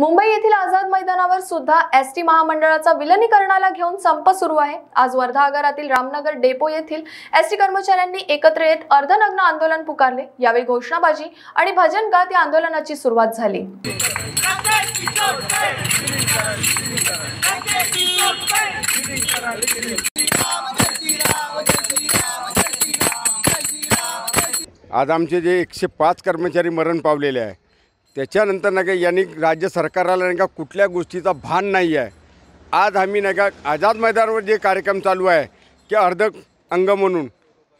मुंबई येथील आझाद मैदानावर सुद्धा एस टी महामंडळाचा विलनीकरणाला घेऊन संप सुरू आहे आज वर्धा आगारातील रामनगर डेपो येथील एस टी कर्मचाऱ्यांनी एकत्र येत अर्धनग्न आंदोलन पुकारले यावेळी घोषणाबाजी आणि भजन गात या आंदोलनाची सुरुवात झाली आज आमचे जे एकशे पाच कर्मचारी मरण पावलेले आहे त्याच्यानंतर नाही का यांनी राज्य सरकारला नाही का कुठल्या गोष्टीचा भान नाही आहे आज आम्ही नाही का आझाद मैदानावर जे कार्यक्रम चालू आहे की अर्ध अंग म्हणून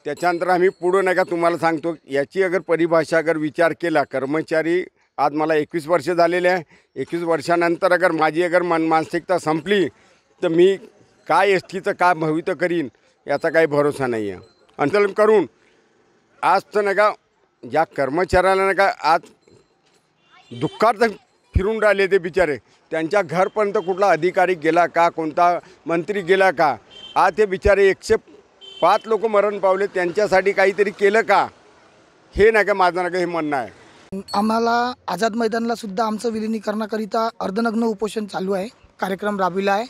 त्याच्यानंतर आम्ही पुढं नाही का तुम्हाला सांगतो याची अगर परिभाषा अगर विचार केला कर्मचारी आज मला एकवीस वर्ष झालेले आहे एकवीस वर्षानंतर अगर माझी अगर मन मानसिकता संपली तर मी काय एस टीचं काय भवित करीन याचा काही भरोसा नाही आहे आंदोलन करून आज तर नाही का ज्या कर्मचाऱ्याला नाही का आज दुःखात फिरून राहिले ते बिचारे त्यांच्या घरपर्यंत कुठला अधिकारी गेला का कोणता मंत्री गेला का आ ते बिचारे एकशे पाच लोक मरण पावले त्यांच्यासाठी काहीतरी केलं का हे नाही का माझं ना का हे म्हणणं आहे आम्हाला आझाद मैदानला सुद्धा आमचं विलिनीकरणाकरिता अर्धनग्न उपोषण चालू आहे कार्यक्रम राबविला आहे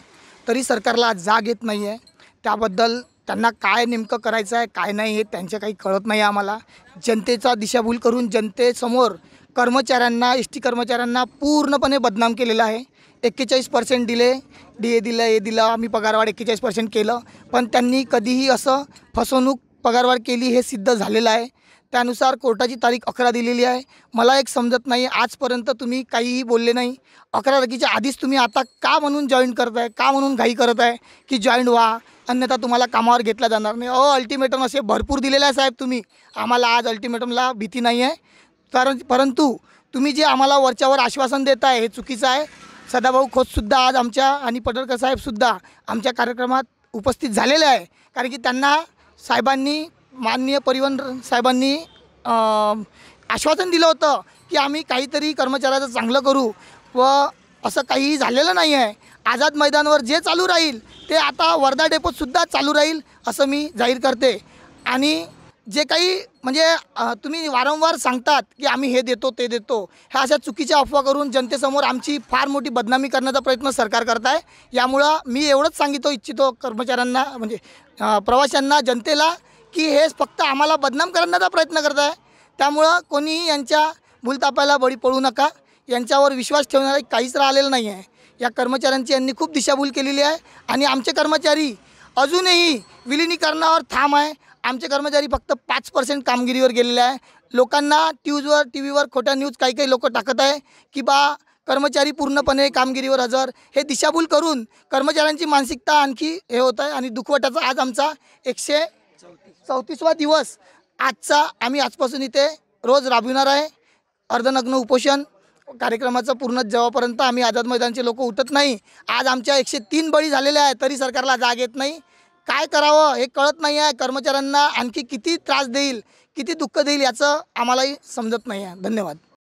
तरी सरकारला जाग येत नाही आहे त्याबद्दल त्यांना काय नेमकं करायचं आहे काय नाही हे त्यांच्या काही कळत नाही आम्हाला जनतेचा दिशाभूल करून जनतेसमोर कर्मचाऱ्यांना एस टी कर्मचाऱ्यांना पूर्णपणे बदनाम केलेला आहे एक्केचाळीस पर्सेंट दिले डी ए दिलं हे दिलं आम्ही पगारवाढ एक्केचाळीस पर्सेंट केलं पण त्यांनी कधीही असं फसवणूक पगारवाढ केली हे सिद्ध झालेलं आहे त्यानुसार कोर्टाची तारीख अकरा दिलेली आहे मला एक समजत नाही आजपर्यंत तुम्ही काहीही बोलले नाही अकरा तारखेच्या आधीच तुम्ही आता का म्हणून जॉईन करत आहे का म्हणून घाई करत आहे की जॉईन व्हा अन्यथा तुम्हाला कामावर घेतला जाणार नाही अ अल्टिमेटम असे भरपूर दिलेलं आहे साहेब तुम्ही आम्हाला आज अल्टिमेटमला भीती नाही आहे कारण परंतु तुम्ही जे आम्हाला वरच्यावर आश्वासन देत आहे हे चुकीचं आहे सदाभाऊ खोतसुद्धा आज आमच्या आणि पटरकर साहेबसुद्धा आमच्या कार्यक्रमात उपस्थित झालेले आहे कारण की त्यांना साहेबांनी माननीय परिवहन साहेबांनी आश्वासन दिलं होतं की आम्ही काहीतरी कर्मचाऱ्याचं चांगलं करू व असं काहीही झालेलं नाही आहे आझाद मैदानावर जे चालू राहील ते आता वर्धा डेपोतसुद्धा चालू राहील असं मी जाहीर करते आणि जे काही म्हणजे तुम्ही वारंवार सांगतात की आम्ही हे देतो ते देतो ह्या अशा चुकीच्या अफवा करून जनतेसमोर आमची फार मोठी बदनामी करण्याचा प्रयत्न सरकार करत आहे यामुळं मी एवढंच सांगितो इच्छितो कर्मचाऱ्यांना म्हणजे प्रवाशांना जनतेला की हे फक्त आम्हाला बदनाम करण्याचा प्रयत्न करत आहे त्यामुळं कोणीही यांच्या भूलतापायला बळी पडू नका यांच्यावर विश्वास ठेवणारा काहीच राहिलेलं नाही आहे या कर्मचाऱ्यांची यांनी खूप दिशाभूल केलेली आहे आणि आमचे कर्मचारी अजूनही विलिनीकरणावर थांब आहे आमचे कर्मचारी फक्त पाच पर्सेंट कामगिरीवर गेलेले आहे लोकांना ट्यूजवर टी व्हीवर खोट्या न्यूज काही काही लोक टाकत आहे की बा कर्मचारी पूर्णपणे कामगिरीवर हजर हे दिशाभूल करून कर्मचाऱ्यांची मानसिकता आणखी हे होत आहे आणि दुखवटाचा आज आमचा एकशे चौतीसवा दिवस आजचा आम्ही आजपासून इथे रोज राबविणार आहे अर्धनग्न उपोषण कार्यक्रमाचं पूर्ण जेव्हापर्यंत आम्ही आझाद मैदानचे लोक उठत नाही आज आमच्या एकशे तीन बळी झालेल्या आहेत तरी सरकारला जाग येत नाही काय करावं हे कळत नाही आहे कर्मचाऱ्यांना आणखी किती त्रास देईल किती दुःख देईल याचं आम्हालाही समजत नाही आहे धन्यवाद